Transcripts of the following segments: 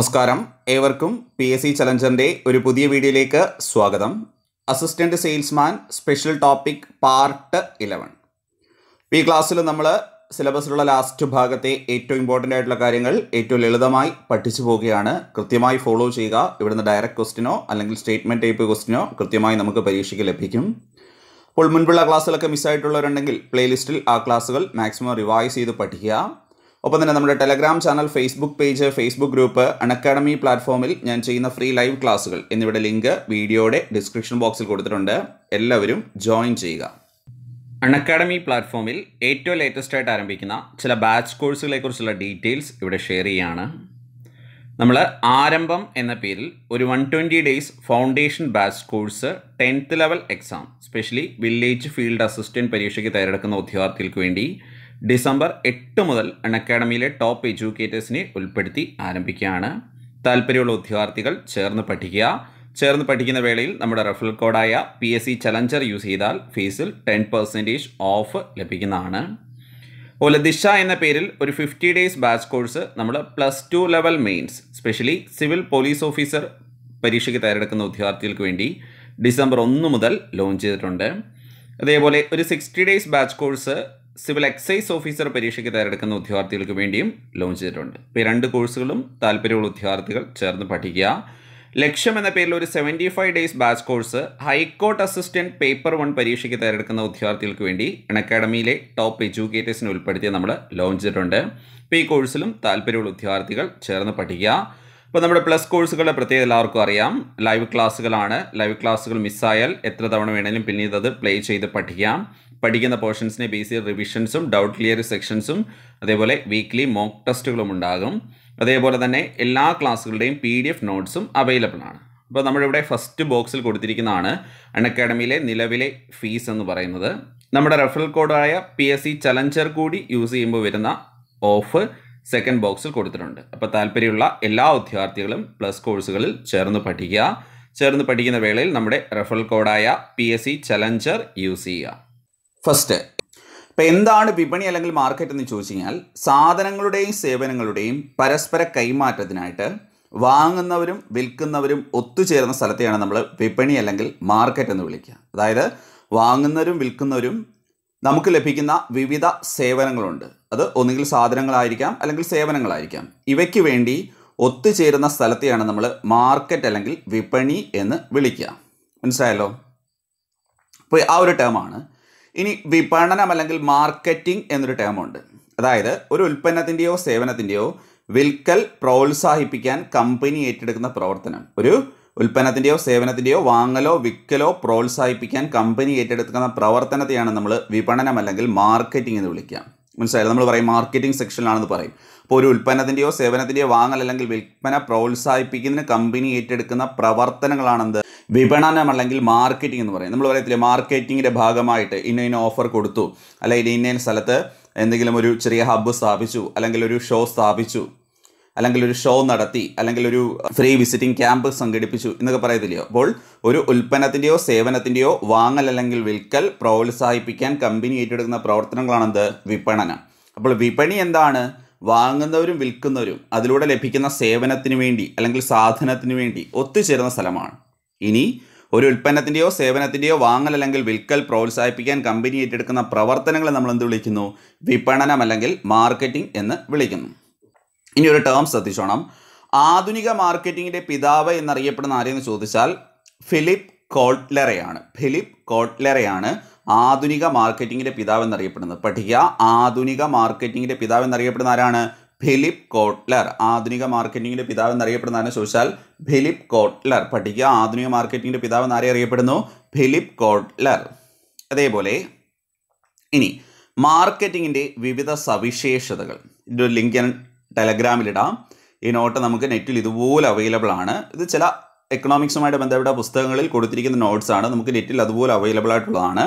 നമസ്കാരം ഏവർക്കും P S C ചലഞ്ചറിൻ്റെ ഒരു പുതിയ വീഡിയോയിലേക്ക് സ്വാഗതം assistant salesman special topic part eleven ഈ ക്ലാസ്സിൽ നമ്മൾ സിലബസിലുള്ള ലാസ്റ്റ് ഭാഗത്തെ ഏറ്റവും ഇമ്പോർട്ടൻ്റ് ആയിട്ടുള്ള കാര്യങ്ങൾ ഏറ്റവും ലളിതമായി പഠിച്ചു പോവുകയാണ് കൃത്യമായി ഫോളോ ചെയ്യുക ഇവിടുന്ന് ഡയറക്റ്റ് ക്വസ്റ്റിനോ അല്ലെങ്കിൽ സ്റ്റേറ്റ്മെൻറ്റ് ടൈപ്പ് ക്വസ്റ്റിനോ കൃത്യമായി നമുക്ക് പരീക്ഷയ്ക്ക് ലഭിക്കും അപ്പോൾ മുൻപുള്ള ക്ലാസ്സുകളൊക്കെ മിസ്സായിട്ടുള്ളവരുണ്ടെങ്കിൽ പ്ലേലിസ്റ്റിൽ ആ ക്ലാസ്സുകൾ മാക്സിമം റിവൈസ് ചെയ്ത് പഠിക്കുക ഒപ്പം തന്നെ നമ്മുടെ Telegram channel Facebook page Facebook group Unacademy പ്ലാറ്റ്ഫോമിൽ ഞാൻ ചെയ്യുന്ന ഫ്രീ ലൈവ് ക്ലാസ്സുകൾ എന്നിവയുടെ ലിങ്ക് വീഡിയോയുടെ ഡിസ്ക്രിപ്ഷൻ ബോക്സിൽ കൊടുത്തിട്ടുണ്ട് എല്ലാവരും ജോയിൻ ചെയ്യുക അണക്കാഡമി പ്ലാറ്റ്ഫോമിൽ ഏറ്റവും ലേറ്റസ്റ്റ് ആയിട്ട് ആരംഭിക്കുന്ന ചില ബാച്ച് കോഴ്സുകളെക്കുറിച്ചുള്ള ഡീറ്റെയിൽസ് ഇവിടെ ഷെയർ ചെയ്യുകയാണ് നമ്മൾ ആരംഭം എന്ന പേരിൽ ഒരു one twenty days foundation batch course tenth level exam specially village field assistant പരീക്ഷയ്ക്ക് തയ്യാറെടുക്കുന്ന ഉദ്യോഗാർത്ഥികൾക്ക് വേണ്ടി ഡിസംബർ എട്ട് മുതൽ അക്കാഡമിയിലെ ടോപ്പ് എഡ്യൂക്കേറ്റേഴ്സിനെ ഉൾപ്പെടുത്തി ആരംഭിക്കുകയാണ് താല്പര്യമുള്ള ഉദ്യോഗാർത്ഥികൾ ചേർന്ന് പഠിക്കുക ചേർന്ന് പഠിക്കുന്ന വേളയിൽ നമ്മുടെ റെഫറൽ കോഡായ P S C challenger use ചെയ്താൽ ഫീസിൽ ടെൻ പെർസെൻറ്റേജ് ഓഫ് ലഭിക്കുന്നതാണ് അതുപോലെ ദിശ എന്ന പേരിൽ ഒരു ഫിഫ്റ്റി ഡേയ്സ് ബാച്ച് കോഴ്സ് നമ്മൾ plus two level mains specially civil police officer പരീക്ഷയ്ക്ക് തയ്യാറെടുക്കുന്ന ഉദ്യോഗാർത്ഥികൾക്ക് വേണ്ടി ഡിസംബർ ഒന്ന് മുതൽ ലോഞ്ച് ചെയ്തിട്ടുണ്ട് അതേപോലെ ഒരു sixty days batch course civil excise officer പരീക്ഷയ്ക്ക് തയ്യാറെടുക്കുന്ന ഉദ്യോഗാർത്ഥികൾക്ക് വേണ്ടിയും ലോഞ്ച് ചെയ്തിട്ടുണ്ട് ഇപ്പോൾ രണ്ട് കോഴ്സുകളും താല്പര്യമുള്ള ഉദ്യോഗാർത്ഥികൾ ചേർന്ന് പഠിക്കുക ലക്ഷ്യം എന്ന പേരിൽ ഒരു seventy five days batch course high court assistant paper one പരീക്ഷയ്ക്ക് തയ്യാറെടുക്കുന്ന ഉദ്യോഗാർത്ഥികൾക്ക് വേണ്ടി അക്കാഡമിയിലെ ടോപ്പ് എഡ്യൂക്കേറ്റേഴ്സിനെ ഉൾപ്പെടുത്തി നമ്മൾ ലോഞ്ച് ചെയ്തിട്ടുണ്ട് ഇപ്പോൾ ഈ കോഴ്സിലും താല്പര്യമുള്ള ഉദ്യോഗാർത്ഥികൾ ചേർന്ന് പഠിക്കുക ഇപ്പോൾ നമ്മുടെ പ്ലസ് കോഴ്സുകളുടെ പ്രത്യേകത എല്ലാവർക്കും അറിയാം ലൈവ് ക്ലാസ്സുകളാണ് ലൈവ് ക്ലാസ്സുകൾ മിസ്സായാൽ എത്ര തവണ വേണമെങ്കിലും പിന്നീട് അത് പ്ലേ ചെയ്ത് പഠിക്കാം പഠിക്കുന്ന പോർഷൻസിനെ ബേസ് ചെയ്ത് റിവിഷൻസും ഡൗട്ട് ക്ലിയർ സെക്ഷൻസും അതേപോലെ വീക്ക്ലി മോക്ക് ടെസ്റ്റുകളും ഉണ്ടാകും അതേപോലെ തന്നെ എല്ലാ ക്ലാസ്സുകളുടെയും പി ഡി എഫ് നോട്ട്സും അവൈലബിൾ ആണ് അപ്പോൾ നമ്മളിവിടെ ഫസ്റ്റ് ബോക്സിൽ കൊടുത്തിരിക്കുന്നതാണ് അക്കാഡമിയിലെ നിലവിലെ ഫീസ് എന്ന് പറയുന്നത് നമ്മുടെ റെഫറൽ കോഡായ പി എസ് സി ചലഞ്ചർ കൂടി യൂസ് ചെയ്യുമ്പോൾ വരുന്ന ഓഫ് സെക്കൻഡ് ബോക്സിൽ കൊടുത്തിട്ടുണ്ട് അപ്പോൾ താല്പര്യമുള്ള എല്ലാ വിദ്യാർത്ഥികളും പ്ലസ് കോഴ്സുകളിൽ ചേർന്ന് പഠിക്കുക ചേർന്ന് പഠിക്കുന്ന വേളയിൽ നമ്മുടെ റെഫറൽ കോഡായ P S C challenger use ചെയ്യുക ഫസ്റ്റ് ഇപ്പം എന്താണ് വിപണി അല്ലെങ്കിൽ മാർക്കറ്റ് എന്ന് ചോദിച്ചു കഴിഞ്ഞാൽ സാധനങ്ങളുടെയും സേവനങ്ങളുടെയും പരസ്പര കൈമാറ്റത്തിനായിട്ട് വാങ്ങുന്നവരും വിൽക്കുന്നവരും ഒത്തുചേരുന്ന സ്ഥലത്തെയാണ് നമ്മൾ വിപണി അല്ലെങ്കിൽ മാർക്കറ്റ് എന്ന് വിളിക്കുക അതായത് വാങ്ങുന്നവരും വിൽക്കുന്നവരും നമുക്ക് ലഭിക്കുന്ന വിവിധ സേവനങ്ങളുണ്ട് അത് ഒന്നുകിൽ സാധനങ്ങളായിരിക്കാം അല്ലെങ്കിൽ സേവനങ്ങളായിരിക്കാം ഇവയ്ക്ക് വേണ്ടി ഒത്തുചേരുന്ന സ്ഥലത്തെയാണ് നമ്മൾ മാർക്കറ്റ് അല്ലെങ്കിൽ വിപണി എന്ന് വിളിക്കുക മനസ്സിലായല്ലോ അപ്പോൾ ആ ഒരു ടേമാണ് ഇനി വിപണനം അല്ലെങ്കിൽ മാർക്കറ്റിംഗ് എന്നൊരു ടേമുണ്ട് അതായത് ഒരു ഉൽപ്പന്നത്തിൻ്റെയോ സേവനത്തിൻ്റെയോ വിൽക്കൽ പ്രോത്സാഹിപ്പിക്കാൻ കമ്പനി ഏറ്റെടുക്കുന്ന പ്രവർത്തനം ഒരു ഉൽപ്പന്നത്തിൻ്റെയോ സേവനത്തിൻ്റെയോ വാങ്ങലോ വിൽക്കലോ പ്രോത്സാഹിപ്പിക്കാൻ കമ്പനി ഏറ്റെടുക്കുന്ന പ്രവർത്തനത്തെയാണ് നമ്മൾ വിപണനം അല്ലെങ്കിൽ മാർക്കറ്റിംഗ് എന്ന് വിളിക്കുക മനസ്സിലായില്ല നമ്മൾ പറയും മാർക്കറ്റിംഗ് സെക്ഷനിലാണെന്ന് പറയും അപ്പോൾ ഒരു ഉൽപ്പന്നത്തിൻ്റെയോ സേവനത്തിൻ്റെയോ വാങ്ങൽ അല്ലെങ്കിൽ വിൽപ്പന പ്രോത്സാഹിപ്പിക്കുന്നതിന് കമ്പനി ഏറ്റെടുക്കുന്ന പ്രവർത്തനങ്ങളാണെന്ത് വിപണനം അല്ലെങ്കിൽ മാർക്കറ്റിംഗ് എന്ന് പറയും നമ്മൾ പറയത്തില്ലേ മാർക്കറ്റിങ്ങിൻ്റെ ഭാഗമായിട്ട് ഇന്ന ഇന്ന ഓഫർ കൊടുത്തു അല്ലെങ്കിൽ ഇന്ന സ്ഥലത്ത് എന്തെങ്കിലും ഒരു ചെറിയ ഹബ്ബ് സ്ഥാപിച്ചു അല്ലെങ്കിൽ ഒരു ഷോ സ്ഥാപിച്ചു അല്ലെങ്കിൽ ഒരു ഷോ നടത്തി അല്ലെങ്കിൽ ഒരു ഫ്രീ വിസിറ്റിംഗ് ക്യാമ്പ് സംഘടിപ്പിച്ചു എന്നൊക്കെ പറയത്തില്ലയോ അപ്പോൾ ഒരു ഉൽപ്പന്നത്തിൻ്റെയോ സേവനത്തിൻ്റെയോ വാങ്ങൽ അല്ലെങ്കിൽ വിൽക്കൽ പ്രോത്സാഹിപ്പിക്കാൻ കമ്പനി ഏറ്റെടുക്കുന്ന പ്രവർത്തനങ്ങളാണെന്ത് വിപണനം അപ്പോൾ വിപണി എന്താണ് വാങ്ങുന്നവരും വിൽക്കുന്നവരും അതിലൂടെ ലഭിക്കുന്ന സേവനത്തിന് വേണ്ടി അല്ലെങ്കിൽ സാധനത്തിന് വേണ്ടി ഒത്തുചേരുന്ന സ്ഥലമാണ് ഇനി ഒരു ഉൽപ്പന്നത്തിൻ്റെയോ സേവനത്തിൻ്റെയോ വാങ്ങൽ അല്ലെങ്കിൽ വിൽക്കൽ പ്രോത്സാഹിപ്പിക്കാൻ കമ്പനി ഏറ്റെടുക്കുന്ന പ്രവർത്തനങ്ങളെ നമ്മൾ എന്ത് വിളിക്കുന്നു വിപണനം അല്ലെങ്കിൽ മാർക്കറ്റിംഗ് എന്ന് വിളിക്കുന്നു ഇനി ഒരു ടേം ശ്രദ്ധിച്ചോണം ആധുനിക മാർക്കറ്റിങ്ങിൻ്റെ പിതാവ് എന്നറിയപ്പെടുന്ന ആരെന്ന് ചോദിച്ചാൽ ഫിലിപ്പ് കോട്ട്ലറയാണ് ഫിലിപ്പ് കോട്ട്ലറയാണ് ആധുനിക മാർക്കറ്റിങ്ങിൻ്റെ പിതാവ് എന്നറിയപ്പെടുന്നത് പഠിക്കുക ആധുനിക മാർക്കറ്റിങ്ങിൻ്റെ പിതാവ് എന്നറിയപ്പെടുന്ന ആരാണ് ഫിലിപ്പ് കോട്ട്ലർ ആധുനിക മാർക്കറ്റിങ്ങിൻ്റെ പിതാവ് എന്നറിയപ്പെടുന്ന ആരെന്ന് ചോദിച്ചാൽ ഫിലിപ്പ് കോട്ട്ലർ പഠിക്കുക ആധുനിക മാർക്കറ്റിങ്ങിൻ്റെ പിതാവ് എന്നാരെ അറിയപ്പെടുന്നു ഫിലിപ്പ് കോട്ട്ലർ അതേപോലെ ഇനി മാർക്കറ്റിങ്ങിൻ്റെ വിവിധ സവിശേഷതകൾ ഇതിൻ്റെ ലിങ്ക് ഞാൻ ടെലഗ്രാമിലിടാം ഈ നോട്ട് നമുക്ക് നെറ്റിൽ ഇതുപോലെ അവൈലബിൾ ആണ് ഇത് ചില എക്കണോമിക്സുമായിട്ട് ബന്ധപ്പെട്ട പുസ്തകങ്ങളിൽ കൊടുത്തിരിക്കുന്ന നോട്ട്സ് ആണ് നമുക്ക് നെറ്റിൽ അതുപോലെ അവൈലബിൾ ആയിട്ടുള്ളതാണ്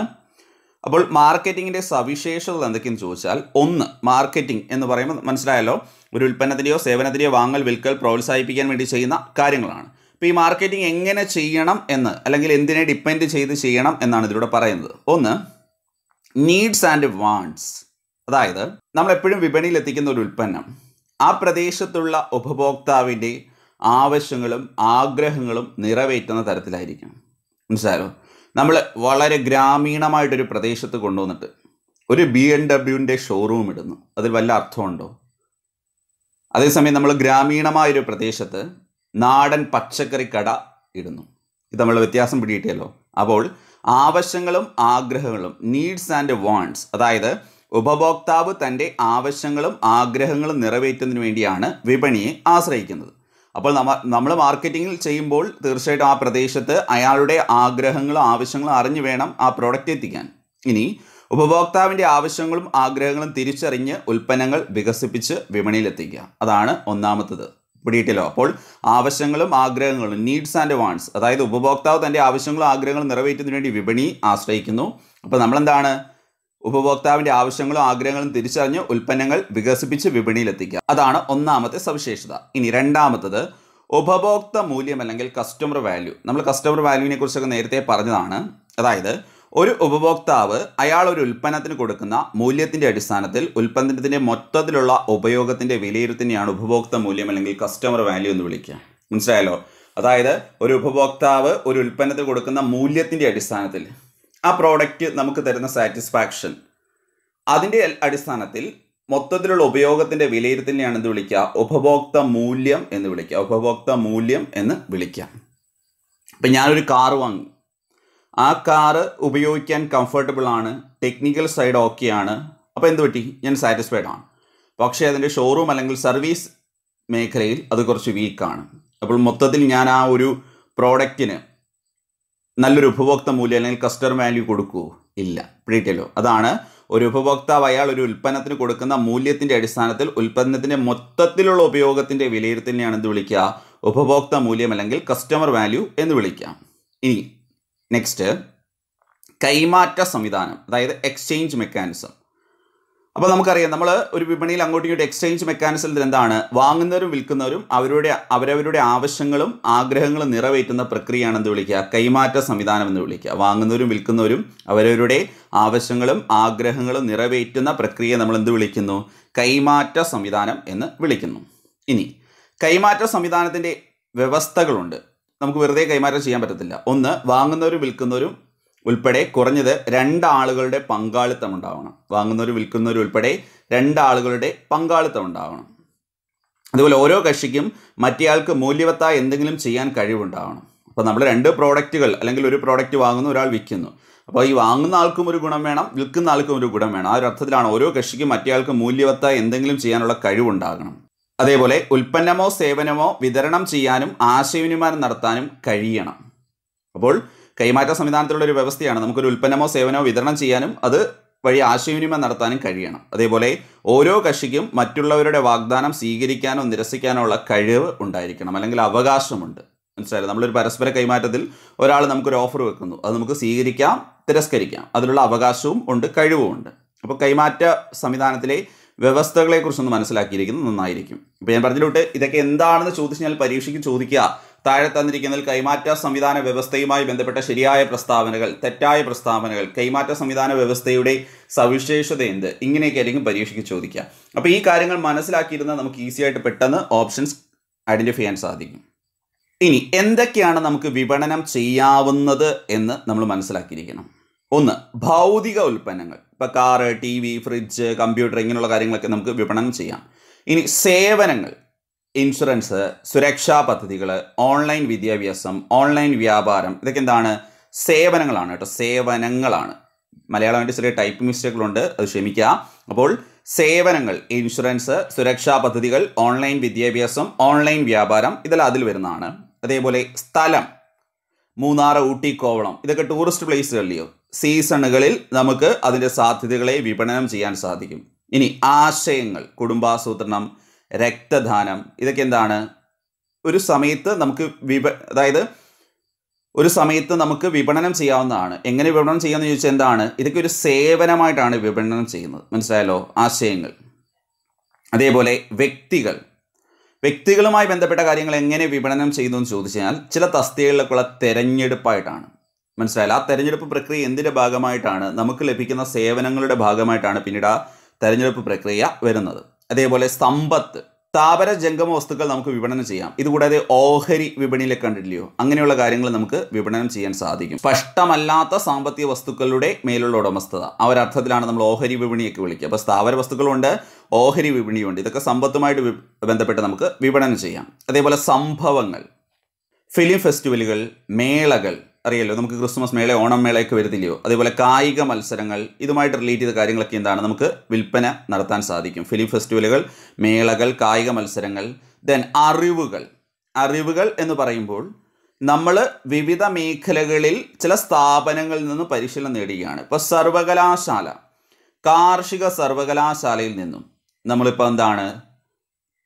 അപ്പോൾ മാർക്കറ്റിങ്ങിൻ്റെ സവിശേഷത എന്തൊക്കെയെന്ന് ചോദിച്ചാൽ ഒന്ന് മാർക്കറ്റിംഗ് എന്ന് പറയുമ്പോൾ മനസ്സിലായല്ലോ ഒരു ഉൽപ്പന്നത്തിൻ്റെയോ സേവനത്തിൻ്റെയോ വാങ്ങൽ വിൽക്കൽ പ്രോത്സാഹിപ്പിക്കാൻ വേണ്ടി ചെയ്യുന്ന കാര്യങ്ങളാണ് അപ്പോൾ ഈ മാർക്കറ്റിംഗ് എങ്ങനെ ചെയ്യണം എന്ന് അല്ലെങ്കിൽ എന്തിനെ ഡിപ്പെൻഡ് ചെയ്ത് ചെയ്യണം എന്നാണ് ഇതിലൂടെ പറയുന്നത് ഒന്ന് നീഡ്സ് ആൻഡ് വാണ്ട്സ് അതായത് നമ്മൾ എപ്പോഴും വിപണിയിൽ എത്തിക്കുന്ന ഒരു ഉൽപ്പന്നം ആ പ്രദേശത്തുള്ള ഉപഭോക്താവിൻ്റെ ആവശ്യങ്ങളും ആഗ്രഹങ്ങളും നിറവേറ്റുന്ന തരത്തിലായിരിക്കണം മനസ്സിലായോ നമ്മൾ വളരെ ഗ്രാമീണമായിട്ടൊരു പ്രദേശത്ത് കൊണ്ടുവന്നിട്ട് ഒരു ബി എൻ ഡബ്ല്യുവിൻ്റെ ഷോറൂം ഇടുന്നു അതിൽ വല്ല അർത്ഥമുണ്ടോ അതേസമയം നമ്മൾ ഗ്രാമീണമായൊരു പ്രദേശത്ത് നാടൻ പച്ചക്കറി കട ഇടുന്നു ഇത് നമ്മൾ വ്യത്യാസം പിടിയിട്ടിയല്ലോ അപ്പോൾ ആവശ്യങ്ങളും ആഗ്രഹങ്ങളും നീഡ്സ് ആൻഡ് വാണ്ട്സ് അതായത് ഉപഭോക്താവ് തൻ്റെ ആവശ്യങ്ങളും ആഗ്രഹങ്ങളും നിറവേറ്റുന്നതിന് വേണ്ടിയാണ് വിപണിയെ ആശ്രയിക്കുന്നത് അപ്പോൾ നമ്മ നമ്മൾ മാർക്കറ്റിങ്ങിൽ ചെയ്യുമ്പോൾ തീർച്ചയായിട്ടും ആ പ്രദേശത്ത് അയാളുടെ ആഗ്രഹങ്ങളും ആവശ്യങ്ങളും അറിഞ്ഞു വേണം ആ പ്രോഡക്റ്റ് എത്തിക്കാൻ ഇനി ഉപഭോക്താവിൻ്റെ ആവശ്യങ്ങളും ആഗ്രഹങ്ങളും തിരിച്ചറിഞ്ഞ് ഉൽപ്പന്നങ്ങൾ വികസിപ്പിച്ച് വിപണിയിലെത്തിക്കുക അതാണ് ഒന്നാമത്തത് പിടിയിട്ടല്ലോ അപ്പോൾ ആവശ്യങ്ങളും ആഗ്രഹങ്ങളും നീഡ്സ് ആൻഡ് വാൺസ് അതായത് ഉപഭോക്താവ് തൻ്റെ ആവശ്യങ്ങളും ആഗ്രഹങ്ങളും നിറവേറ്റുന്നതിന് വേണ്ടി വിപണി ആശ്രയിക്കുന്നു അപ്പോൾ നമ്മളെന്താണ് ഉപഭോക്താവിന്റെ ആവശ്യങ്ങളും ആഗ്രഹങ്ങളും തിരിച്ചറിഞ്ഞ് ഉൽപ്പന്നങ്ങൾ വികസിപ്പിച്ച് വിപണിയിലെത്തിക്കുക അതാണ് ഒന്നാമത്തെ സവിശേഷത ഇനി രണ്ടാമത്തത് ഉപഭോക്ത മൂല്യം അല്ലെങ്കിൽ കസ്റ്റമർ വാല്യൂ നമ്മൾ കസ്റ്റമർ വാല്യൂവിനെ കുറിച്ചൊക്കെ നേരത്തെ പറഞ്ഞതാണ് അതായത് ഒരു ഉപഭോക്താവ് അയാൾ ഒരു ഉൽപ്പന്നത്തിന് കൊടുക്കുന്ന മൂല്യത്തിൻ്റെ അടിസ്ഥാനത്തിൽ ഉൽപ്പന്നത്തിൻ്റെ മൊത്തത്തിലുള്ള ഉപയോഗത്തിൻ്റെ വിലയിരുത്തിനെയാണ് ഉപഭോക്ത മൂല്യം അല്ലെങ്കിൽ കസ്റ്റമർ വാല്യൂ എന്ന് വിളിക്കുക മനസ്സിലായല്ലോ അതായത് ഒരു ഉപഭോക്താവ് ഒരു ഉൽപ്പന്നത്തിന് കൊടുക്കുന്ന മൂല്യത്തിൻ്റെ അടിസ്ഥാനത്തിൽ ആ പ്രോഡക്റ്റ് നമുക്ക് തരുന്ന സാറ്റിസ്ഫാക്ഷൻ അതിൻ്റെ അടിസ്ഥാനത്തിൽ മൊത്തത്തിലുള്ള ഉപയോഗത്തിൻ്റെ വിലയിരുത്തലിനെയാണ് എന്ത് വിളിക്കുക ഉപഭോക്ത മൂല്യം എന്ന് വിളിക്കുക ഉപഭോക്ത മൂല്യം എന്ന് വിളിക്കാം ഇപ്പം ഞാനൊരു കാർ വാങ്ങി ആ കാറ് ഉപയോഗിക്കാൻ കംഫർട്ടബിൾ ആണ് ടെക്നിക്കൽ സൈഡ് ഓക്കെ ആണ് അപ്പോൾ എന്ത് പറ്റി ഞാൻ സാറ്റിസ്ഫൈഡ് ആണ് പക്ഷേ അതിൻ്റെ ഷോറൂം അല്ലെങ്കിൽ സർവീസ് മേഖലയിൽ അത് കുറച്ച് വീക്കാണ് അപ്പോൾ മൊത്തത്തിൽ ഞാൻ ആ ഒരു പ്രോഡക്റ്റിന് നല്ലൊരു ഉപഭോക്ത മൂല്യം അല്ലെങ്കിൽ കസ്റ്റമർ വാല്യൂ കൊടുക്കൂ ഇല്ല പിടിയിട്ടല്ലോ അതാണ് ഒരു ഉപഭോക്താവ് അയാൾ ഒരു ഉൽപ്പന്നത്തിന് കൊടുക്കുന്ന മൂല്യത്തിൻ്റെ അടിസ്ഥാനത്തിൽ ഉൽപ്പന്നത്തിൻ്റെ മൊത്തത്തിലുള്ള ഉപയോഗത്തിൻ്റെ വിലയിരുത്തലിനെയാണ് എന്ത് വിളിക്കുക ഉപഭോക്ത മൂല്യം അല്ലെങ്കിൽ കസ്റ്റമർ വാല്യൂ എന്ന് വിളിക്കാം ഇനി നെക്സ്റ്റ് കൈമാറ്റ സംവിധാനം അതായത് എക്സ്ചേഞ്ച് മെക്കാനിസം അപ്പോൾ നമുക്കറിയാം നമ്മൾ ഒരു വിപണിയിൽ അങ്ങോട്ടും ഇങ്ങോട്ടും എക്സ്ചേഞ്ച് മെക്കാനിസത്തിൽ എന്താണ് വാങ്ങുന്നവരും വിൽക്കുന്നവരും അവരുടെ അവരവരുടെ ആവശ്യങ്ങളും ആഗ്രഹങ്ങളും നിറവേറ്റുന്ന പ്രക്രിയയാണ് എന്ത് വിളിക്കുക കൈമാറ്റ സംവിധാനം എന്ന് വിളിക്കുക വാങ്ങുന്നവരും വിൽക്കുന്നവരും അവരവരുടെ ആവശ്യങ്ങളും ആഗ്രഹങ്ങളും നിറവേറ്റുന്ന പ്രക്രിയ നമ്മൾ എന്ത് വിളിക്കുന്നു കൈമാറ്റ സംവിധാനം എന്ന് വിളിക്കുന്നു ഇനി കൈമാറ്റ സംവിധാനത്തിൻ്റെ വ്യവസ്ഥകളുണ്ട് നമുക്ക് വെറുതെ കൈമാറ്റം ചെയ്യാൻ പറ്റത്തില്ല ഒന്ന് വാങ്ങുന്നവരും വിൽക്കുന്നവരും ഉൾപ്പെടെ കുറഞ്ഞത് രണ്ടാളുകളുടെ പങ്കാളിത്തം ഉണ്ടാവണം വാങ്ങുന്നവർ വിൽക്കുന്നവർ ഉൾപ്പെടെ രണ്ടാളുകളുടെ പങ്കാളിത്തം ഉണ്ടാവണം അതുപോലെ ഓരോ കക്ഷിക്കും മറ്റേയാൾക്ക് മൂല്യവത്തായ എന്തെങ്കിലും ചെയ്യാൻ കഴിവുണ്ടാവണം അപ്പോൾ നമ്മൾ രണ്ട് പ്രോഡക്റ്റുകൾ അല്ലെങ്കിൽ ഒരു പ്രോഡക്റ്റ് വാങ്ങുന്നു ഒരാൾ വിൽക്കുന്നു അപ്പോൾ ഈ വാങ്ങുന്ന ആൾക്കും ഒരു ഗുണം വേണം വിൽക്കുന്ന ആൾക്കും ഒരു ഗുണം വേണം ആ ഒരു അർത്ഥത്തിലാണ് ഓരോ കക്ഷിക്കും മറ്റേയാൾക്ക് മൂല്യവത്തായ എന്തെങ്കിലും ചെയ്യാനുള്ള കഴിവുണ്ടാകണം അതേപോലെ ഉൽപ്പന്നമോ സേവനമോ വിതരണം ചെയ്യാനും ആശയവിനിമയം നടത്താനും കഴിയണം അപ്പോൾ കൈമാറ്റ സംവിധാനത്തിലുള്ള ഒരു വ്യവസ്ഥയാണ് നമുക്കൊരു ഉൽപ്പന്നമോ സേവനമോ വിതരണം ചെയ്യാനും അത് വഴി ആശയവിനിമയം നടത്താനും കഴിയണം അതേപോലെ ഓരോ കക്ഷിക്കും മറ്റുള്ളവരുടെ വാഗ്ദാനം സ്വീകരിക്കാനോ നിരസിക്കാനോ ഉള്ള കഴിവ് ഉണ്ടായിരിക്കണം അല്ലെങ്കിൽ അവകാശമുണ്ട് മനസ്സിലായത് നമ്മളൊരു പരസ്പര കൈമാറ്റത്തിൽ ഒരാൾ നമുക്കൊരു ഓഫർ വെക്കുന്നു അത് നമുക്ക് സ്വീകരിക്കാം തിരസ്കരിക്കാം അതിലുള്ള അവകാശവും ഉണ്ട് കഴിവും ഉണ്ട് അപ്പോൾ കൈമാറ്റ സംവിധാനത്തിലെ വ്യവസ്ഥകളെക്കുറിച്ചൊന്ന് മനസ്സിലാക്കിയിരിക്കുന്നത് നന്നായിരിക്കും ഇപ്പോൾ ഞാൻ പറഞ്ഞിട്ട് ഇതൊക്കെ എന്താണെന്ന് ചോദിച്ചു കഴിഞ്ഞാൽ പരീക്ഷയ്ക്ക് ചോദിക്കുക താഴെ തന്നിരിക്കുന്നതിൽ കൈമാറ്റ സംവിധാന വ്യവസ്ഥയുമായി ബന്ധപ്പെട്ട ശരിയായ പ്രസ്താവനകൾ തെറ്റായ പ്രസ്താവനകൾ കൈമാറ്റ സംവിധാന വ്യവസ്ഥയുടെ സവിശേഷത എന്ത് ഇങ്ങനെയൊക്കെ ആയിരിക്കും പരീക്ഷയ്ക്ക് ചോദിക്കുക അപ്പോൾ ഈ കാര്യങ്ങൾ മനസ്സിലാക്കിയിരുന്നാൽ നമുക്ക് ഈസി ആയിട്ട് പെട്ടെന്ന് ഓപ്ഷൻസ് ഐഡൻറ്റിഫൈ ചെയ്യാൻ സാധിക്കും ഇനി എന്തൊക്കെയാണ് നമുക്ക് വിപണനം ചെയ്യാവുന്നത് എന്ന് നമ്മൾ മനസ്സിലാക്കിയിരിക്കണം ഒന്ന് ഭൗതിക ഉൽപ്പന്നങ്ങൾ ഇപ്പം car T V fridge computer ഇങ്ങനെയുള്ള കാര്യങ്ങളൊക്കെ നമുക്ക് വിപണനം ചെയ്യാം ഇനി സേവനങ്ങൾ ഇൻഷുറൻസ് സുരക്ഷാ പദ്ധതികൾ ഓൺലൈൻ വിദ്യാഭ്യാസം ഓൺലൈൻ വ്യാപാരം ഇതൊക്കെ എന്താണ് സേവനങ്ങളാണ് കേട്ടോ സേവനങ്ങളാണ് മലയാളമായിട്ട് ചെറിയ ടൈപ്പ് മിസ്റ്റേക്കുകളുണ്ട് അത് ക്ഷമിക്കുക അപ്പോൾ സേവനങ്ങൾ ഇൻഷുറൻസ് സുരക്ഷാ പദ്ധതികൾ ഓൺലൈൻ വിദ്യാഭ്യാസം ഓൺലൈൻ വ്യാപാരം ഇതെല്ലാം അതിൽ വരുന്നതാണ് അതേപോലെ സ്ഥലം മൂന്നാർ ഊട്ടി കോവളം ഇതൊക്കെ ടൂറിസ്റ്റ് പ്ലേസുകളിലെയോ സീസണുകളിൽ നമുക്ക് അതിൻ്റെ സാധ്യതകളെ വിപണനം ചെയ്യാൻ സാധിക്കും ഇനി ആശയങ്ങൾ കുടുംബാസൂത്രണം രക്തദാനം ഇതൊക്കെ എന്താണ് ഒരു സമയത്ത് നമുക്ക് വിപ അതായത് ഒരു സമയത്ത് നമുക്ക് വിപണനം ചെയ്യാവുന്നതാണ് എങ്ങനെ വിപണനം ചെയ്യാമെന്ന് ചോദിച്ചാൽ എന്താണ് ഇതൊക്കെ ഒരു സേവനമായിട്ടാണ് വിപണനം ചെയ്യുന്നത് മനസ്സിലായല്ലോ ആശയങ്ങൾ അതേപോലെ വ്യക്തികൾ വ്യക്തികളുമായി ബന്ധപ്പെട്ട കാര്യങ്ങൾ എങ്ങനെ വിപണനം ചെയ്യുന്നു എന്ന് ചോദിച്ചു കഴിഞ്ഞാൽ ചില തസ്തികകളിലൊക്കെയുള്ള തെരഞ്ഞെടുപ്പായിട്ടാണ് മനസ്സിലായാലോ ആ തെരഞ്ഞെടുപ്പ് പ്രക്രിയ എന്തിൻ്റെ ഭാഗമായിട്ടാണ് നമുക്ക് ലഭിക്കുന്ന സേവനങ്ങളുടെ ഭാഗമായിട്ടാണ് പിന്നീട് ആ തെരഞ്ഞെടുപ്പ് പ്രക്രിയ വരുന്നത് അതേപോലെ സമ്പത്ത് സ്ഥാപന ജംഗമ വസ്തുക്കൾ നമുക്ക് വിപണനം ചെയ്യാം ഇതുകൂടാതെ ഓഹരി വിപണിയിലെ കണ്ടില്ലയോ അങ്ങനെയുള്ള കാര്യങ്ങൾ നമുക്ക് വിപണനം ചെയ്യാൻ സാധിക്കും സ്പഷ്ടമല്ലാത്ത സാമ്പത്തിക വസ്തുക്കളുടെ മേലുള്ള ഉടമസ്ഥത ആ ഒരു അർത്ഥത്തിലാണ് നമ്മൾ ഓഹരി വിപണിയൊക്കെ വിളിക്കുക അപ്പോൾ സ്ഥാപന വസ്തുക്കളുണ്ട് ഓഹരി വിപണിയുണ്ട് ഇതൊക്കെ സമ്പത്തുമായിട്ട് ബന്ധപ്പെട്ട് നമുക്ക് വിപണനം ചെയ്യാം അതേപോലെ സംഭവങ്ങൾ ഫിലിം ഫെസ്റ്റിവലുകൾ മേളകൾ അറിയല്ലോ നമുക്ക് ക്രിസ്മസ് മേള ഓണം മേളയൊക്കെ വരുന്നില്ലയോ അതേപോലെ കായിക മത്സരങ്ങൾ ഇതുമായിട്ട് റിലേറ്റ് ചെയ്ത കാര്യങ്ങളൊക്കെ എന്താണ് നമുക്ക് വിൽപ്പന നടത്താൻ സാധിക്കും ഫിലിം ഫെസ്റ്റിവലുകൾ മേളകൾ കായിക മത്സരങ്ങൾ ദെൻ അറിവുകൾ അറിവുകൾ എന്ന് പറയുമ്പോൾ നമ്മൾ വിവിധ മേഖലകളിൽ ചില സ്ഥാപനങ്ങളിൽ നിന്ന് പരിശീലനം നേടുകയാണ് ഇപ്പോൾ സർവകലാശാല കാർഷിക സർവകലാശാലയിൽ നിന്നും നമ്മളിപ്പോൾ എന്താണ്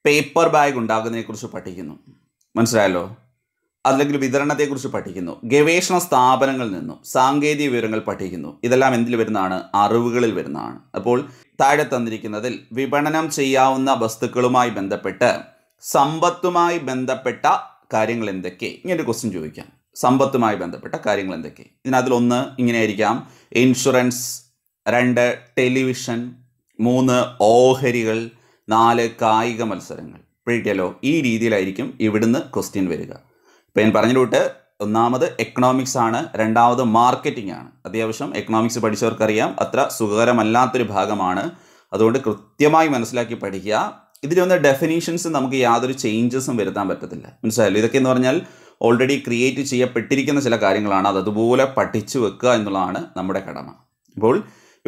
പേപ്പർ ബാഗ് ഉണ്ടാക്കുന്നതിനെക്കുറിച്ച് പഠിക്കുന്നു മനസ്സിലായല്ലോ അല്ലെങ്കിൽ വിതരണത്തെക്കുറിച്ച് പഠിക്കുന്നു ഗവേഷണ സ്ഥാപനങ്ങളിൽ നിന്നും സാങ്കേതിക വിവരങ്ങൾ പഠിക്കുന്നു ഇതെല്ലാം എന്തിൽ വരുന്നതാണ് അറിവുകളിൽ വരുന്നതാണ് അപ്പോൾ താഴെ തന്നിരിക്കുന്നതിൽ വിപണനം ചെയ്യാവുന്ന വസ്തുക്കളുമായി ബന്ധപ്പെട്ട് സമ്പത്തുമായി ബന്ധപ്പെട്ട കാര്യങ്ങൾ എന്തൊക്കെ ഇങ്ങനൊരു ക്വസ്റ്റ്യൻ ചോദിക്കാം സമ്പത്തുമായി ബന്ധപ്പെട്ട കാര്യങ്ങൾ എന്തൊക്കെ ഇങ്ങനെ ഇങ്ങനെയായിരിക്കാം ഇൻഷുറൻസ് രണ്ട് ടെലിവിഷൻ മൂന്ന് ഓഹരികൾ നാല് കായിക മത്സരങ്ങൾ പിടിക്കലോ ഈ രീതിയിലായിരിക്കും ഇവിടുന്ന് ക്വസ്റ്റ്യൻ വരിക ഇപ്പോൾ ഞാൻ പറഞ്ഞു വിട്ട് ഒന്നാമത് എക്കണോമിക്സ് ആണ് രണ്ടാമത് മാർക്കറ്റിംഗ് ആണ് അത്യാവശ്യം എക്കണോമിക്സ് പഠിച്ചവർക്കറിയാം അത്ര സുഖകരമല്ലാത്തൊരു ഭാഗമാണ് അതുകൊണ്ട് കൃത്യമായി മനസ്സിലാക്കി പഠിക്കുക ഇതിൽ വന്ന ഡെഫിനീഷൻസ് നമുക്ക് യാതൊരു ചേഞ്ചസും വരുത്താൻ പറ്റത്തില്ല മനസ്സിലായാലും ഇതൊക്കെ എന്ന് പറഞ്ഞാൽ ഓൾറെഡി ക്രിയേറ്റ് ചെയ്യപ്പെട്ടിരിക്കുന്ന ചില കാര്യങ്ങളാണ് അത് അതുപോലെ പഠിച്ചു വെക്കുക എന്നുള്ളതാണ് നമ്മുടെ കടമ അപ്പോൾ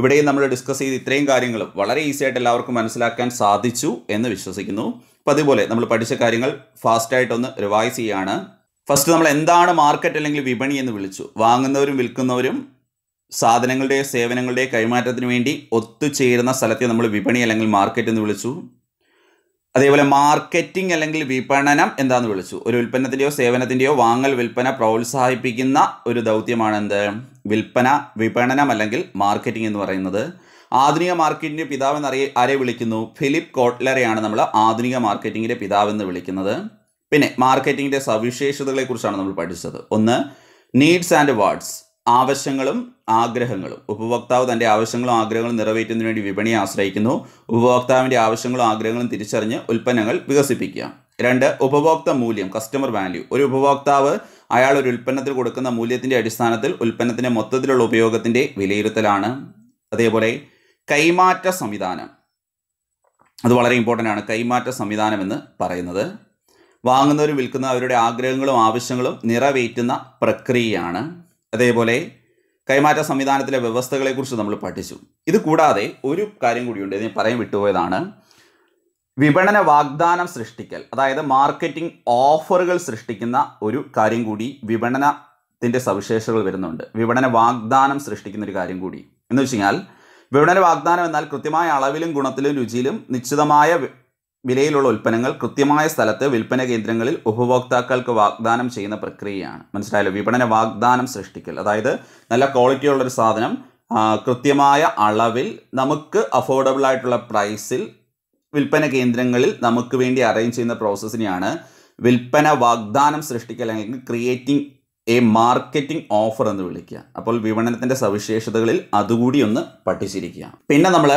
ഇവിടെയും നമ്മൾ ഡിസ്കസ് ചെയ്ത് ഇത്രയും കാര്യങ്ങൾ വളരെ ഈസി ആയിട്ട് എല്ലാവർക്കും മനസ്സിലാക്കാൻ സാധിച്ചു എന്ന് വിശ്വസിക്കുന്നു അപ്പോൾ അതുപോലെ നമ്മൾ പഠിച്ച കാര്യങ്ങൾ ഫാസ്റ്റായിട്ടൊന്ന് റിവൈസ് ചെയ്യുകയാണ് ഫസ്റ്റ് നമ്മൾ എന്താണ് മാർക്കറ്റ് അല്ലെങ്കിൽ വിപണി എന്ന് വിളിച്ചു വാങ്ങുന്നവരും വിൽക്കുന്നവരും സാധനങ്ങളുടെ സേവനങ്ങളുടെ കൈമാറ്റത്തിന് വേണ്ടി ഒത്തുചേരുന്ന സ്ഥലത്തെ നമ്മൾ വിപണി അല്ലെങ്കിൽ മാർക്കറ്റ് എന്ന് വിളിച്ചു അതേപോലെ മാർക്കറ്റിംഗ് അല്ലെങ്കിൽ വിപണനം എന്താന്ന് വിളിച്ചു ഒരു ഉൽപ്പന്നത്തിൻ്റെയോ സേവനത്തിൻ്റെയോ വാങ്ങൽ വിൽപ്പന പ്രോത്സാഹിപ്പിക്കുന്ന ഒരു ദൗത്യമാണ് എന്ത് വിൽപ്പന വിപണനം അല്ലെങ്കിൽ മാർക്കറ്റിംഗ് എന്ന് പറയുന്നത് ആധുനിക മാർക്കറ്റിൻ്റെ പിതാവെന്ന് അറിയ ആരെ വിളിക്കുന്നു ഫിലിപ്പ് കോട്ട്ലറെയാണ് നമ്മൾ ആധുനിക മാർക്കറ്റിങ്ങിൻ്റെ പിതാവെന്ന് വിളിക്കുന്നത് പിന്നെ മാർക്കറ്റിങ്ങിൻ്റെ സവിശേഷതകളെക്കുറിച്ചാണ് നമ്മൾ പഠിച്ചത് ഒന്ന് നീഡ്സ് ആൻഡ് വാർഡ്സ് ആവശ്യങ്ങളും ആഗ്രഹങ്ങളും ഉപഭോക്താവ് തൻ്റെ ആവശ്യങ്ങളും ആഗ്രഹങ്ങളും നിറവേറ്റുന്നതിന് വേണ്ടി വിപണിയെ ആശ്രയിക്കുന്നു ഉപഭോക്താവിൻ്റെ ആവശ്യങ്ങളും ആഗ്രഹങ്ങളും തിരിച്ചറിഞ്ഞ് ഉൽപ്പന്നങ്ങൾ വികസിപ്പിക്കുക രണ്ട് ഉപഭോക്തൃ മൂല്യം കസ്റ്റമർ വാല്യൂ ഒരു ഉപഭോക്താവ് അയാൾ ഒരു ഉൽപ്പന്നത്തിൽ കൊടുക്കുന്ന മൂല്യത്തിൻ്റെ അടിസ്ഥാനത്തിൽ ഉൽപ്പന്നത്തിൻ്റെ മൊത്തത്തിലുള്ള ഉപയോഗത്തിൻ്റെ വിലയിരുത്തലാണ് അതേപോലെ കൈമാറ്റ സംവിധാനം അത് വളരെ ഇമ്പോർട്ടൻ്റ് ആണ് കൈമാറ്റ സംവിധാനം എന്ന് പറയുന്നത് വാങ്ങുന്നവരും വിൽക്കുന്ന അവരുടെ ആഗ്രഹങ്ങളും ആവശ്യങ്ങളും നിറവേറ്റുന്ന പ്രക്രിയയാണ് അതേപോലെ കൈമാറ്റ സംവിധാനത്തിലെ വ്യവസ്ഥകളെക്കുറിച്ച് നമ്മൾ പഠിച്ചു ഇത് കൂടാതെ ഒരു കാര്യം കൂടിയുണ്ട് ഞാൻ പറയാൻ വിട്ടുപോയതാണ് വിപണന വാഗ്ദാനം സൃഷ്ടിക്കൽ അതായത് മാർക്കറ്റിംഗ് ഓഫറുകൾ സൃഷ്ടിക്കുന്ന ഒരു കാര്യം കൂടി വിപണനത്തിൻ്റെ സവിശേഷതകൾ വരുന്നുണ്ട് വിപണന വാഗ്ദാനം സൃഷ്ടിക്കുന്ന ഒരു കാര്യം കൂടി എന്ന് വെച്ച് കഴിഞ്ഞാൽ വിപണന വാഗ്ദാനം എന്നാൽ കൃത്യമായ അളവിലും ഗുണത്തിലും രുചിയിലും നിശ്ചിതമായ വിലയിലുള്ള ഉൽപ്പന്നങ്ങൾ കൃത്യമായ സ്ഥലത്ത് വിൽപ്പന കേന്ദ്രങ്ങളിൽ ഉപഭോക്താക്കൾക്ക് വാഗ്ദാനം ചെയ്യുന്ന പ്രക്രിയയാണ് മനസ്സിലായല്ലോ വിപണന വാഗ്ദാനം സൃഷ്ടിക്കൽ അതായത് നല്ല ഒരു സാധനം കൃത്യമായ അളവിൽ നമുക്ക് അഫോർഡബിൾ ആയിട്ടുള്ള പ്രൈസിൽ വിൽപ്പന കേന്ദ്രങ്ങളിൽ നമുക്ക് വേണ്ടി അറേഞ്ച് ചെയ്യുന്ന പ്രോസസ്സിനെയാണ് വിൽപ്പന വാഗ്ദാനം സൃഷ്ടിക്കൽ അല്ലെങ്കിൽ ക്രിയേറ്റിംഗ് എ മാർക്കറ്റിംഗ് ഓഫർ എന്ന് വിളിക്കുക അപ്പോൾ വിപണനത്തിൻ്റെ സവിശേഷതകളിൽ അതുകൂടി ഒന്ന് പഠിച്ചിരിക്കുക പിന്നെ നമ്മൾ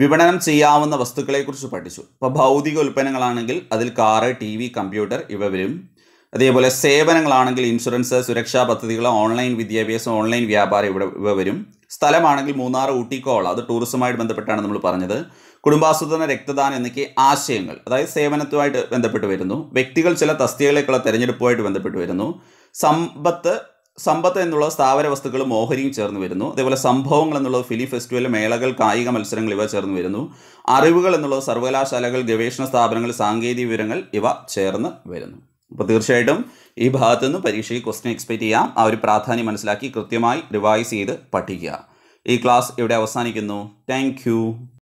വിപണനം ചെയ്യാവുന്ന വസ്തുക്കളെക്കുറിച്ച് പഠിച്ചു ഇപ്പോൾ ഭൗതിക ഉൽപ്പന്നങ്ങളാണെങ്കിൽ അതിൽ കാറ് ടി വി കമ്പ്യൂട്ടർ ഇവ വരും അതേപോലെ സേവനങ്ങളാണെങ്കിൽ ഇൻഷുറൻസ് സുരക്ഷാ പദ്ധതികൾ ഓൺലൈൻ വിദ്യാഭ്യാസം ഓൺലൈൻ വ്യാപാരം ഇവിടെ ഇവ വരും സ്ഥലമാണെങ്കിൽ മൂന്നാർ ഊട്ടി കോള അത് ടൂറിസമായിട്ട് ബന്ധപ്പെട്ടാണ് നമ്മൾ പറഞ്ഞത് കുടുംബാസൂത്രണ രക്തദാനം എന്നൊക്കെ ആശയങ്ങൾ അതായത് സേവനത്തുമായിട്ട് ബന്ധപ്പെട്ട് വരുന്നു വ്യക്തികൾ ചില തസ്തികകളേക്കുള്ള തെരഞ്ഞെടുപ്പുമായിട്ട് ബന്ധപ്പെട്ട് വരുന്നു സമ്പത്ത് സമ്പത്ത് എന്നുള്ള സ്ഥാവര വസ്തുക്കളും ഓഹരിയും ചേർന്ന് വരുന്നു അതേപോലെ സംഭവങ്ങൾ എന്നുള്ളത് ഫിലി ഫെസ്റ്റിവൽ മേളകൾ കായിക മത്സരങ്ങൾ ഇവ ചേർന്ന് വരുന്നു അറിവുകൾ എന്നുള്ളത് സർവകലാശാലകൾ ഗവേഷണ സ്ഥാപനങ്ങൾ സാങ്കേതിക വിവരങ്ങൾ ഇവ ചേർന്ന് വരുന്നു അപ്പോൾ തീർച്ചയായിട്ടും ഈ ഭാഗത്തു നിന്ന് പരീക്ഷയ്ക്ക് ക്വസ്റ്റ്യൻ എക്സ്പെക്റ്റ് ചെയ്യാം ആ ഒരു പ്രാധാന്യം മനസ്സിലാക്കി കൃത്യമായി റിവൈസ് ചെയ്ത് പഠിക്കുക ഈ ക്ലാസ് ഇവിടെ അവസാനിക്കുന്നു താങ്ക്